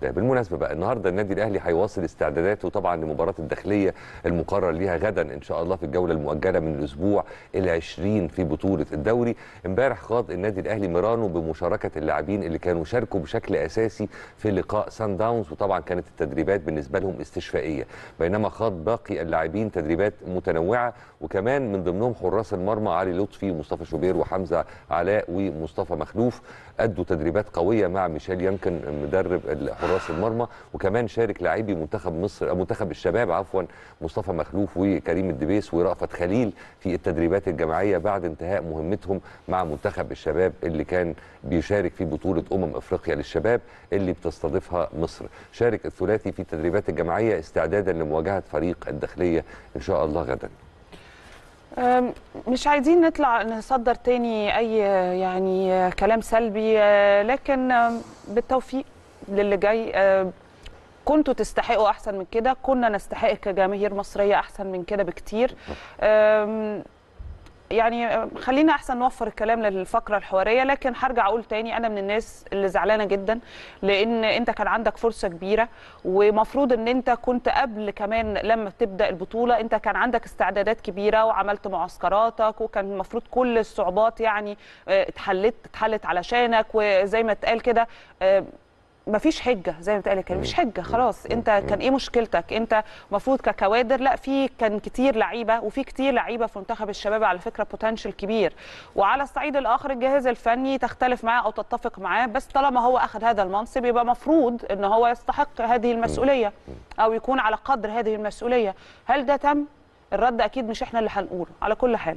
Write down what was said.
ده بالمناسبه بقى النهارده النادي الاهلي هيواصل استعداداته طبعا لمباراه الداخليه المقرر ليها غدا ان شاء الله في الجوله المؤجله من الاسبوع ال 20 في بطوله الدوري امبارح خاض النادي الاهلي ميرانو بمشاركه اللاعبين اللي كانوا شاركوا بشكل اساسي في لقاء سان داونز وطبعا كانت التدريبات بالنسبه لهم استشفائيه بينما خاض باقي اللاعبين تدريبات متنوعه وكمان من ضمنهم حراس المرمى علي لطفي ومصطفى شوبير وحمزه علاء ومصطفى مخلوف ادوا تدريبات قويه مع ميشيل يمكن مدرب حراس المرمى وكمان شارك لاعبي منتخب مصر منتخب الشباب عفوا مصطفى مخلوف وكريم الدبيس ورأفت خليل في التدريبات الجماعيه بعد انتهاء مهمتهم مع منتخب الشباب اللي كان بيشارك في بطوله امم افريقيا للشباب اللي بتستضيفها مصر شارك الثلاثي في التدريبات الجماعيه استعدادا لمواجهه فريق الداخليه ان شاء الله غدا مش عايزين نطلع نصدر تاني اي يعني كلام سلبي أه، لكن بالتوفيق للي جاي آه، كنتوا تستحقوا احسن من كده كنا نستحق كجماهير مصريه احسن من كده بكتير يعني آه، خلينا احسن نوفر الكلام للفقره الحواريه لكن هرجع اقول تاني انا من الناس اللي زعلانه جدا لان انت كان عندك فرصه كبيره ومفروض ان انت كنت قبل كمان لما تبدا البطوله انت كان عندك استعدادات كبيره وعملت معسكراتك وكان المفروض كل الصعوبات يعني آه، اتحلت اتحلت علشانك وزي ما اتقال كده مفيش حجه زي ما اتقال يعني مفيش حجه خلاص انت كان ايه مشكلتك انت المفروض ككوادر لا في كان كتير لعيبه وفي كتير لعيبه في منتخب الشباب على فكره بوتنشال كبير وعلى الصعيد الاخر الجهاز الفني تختلف معاه او تتفق معاه بس طالما هو اخذ هذا المنصب يبقى مفروض ان هو يستحق هذه المسؤوليه او يكون على قدر هذه المسؤوليه هل ده تم الرد اكيد مش احنا اللي هنقوله على كل حال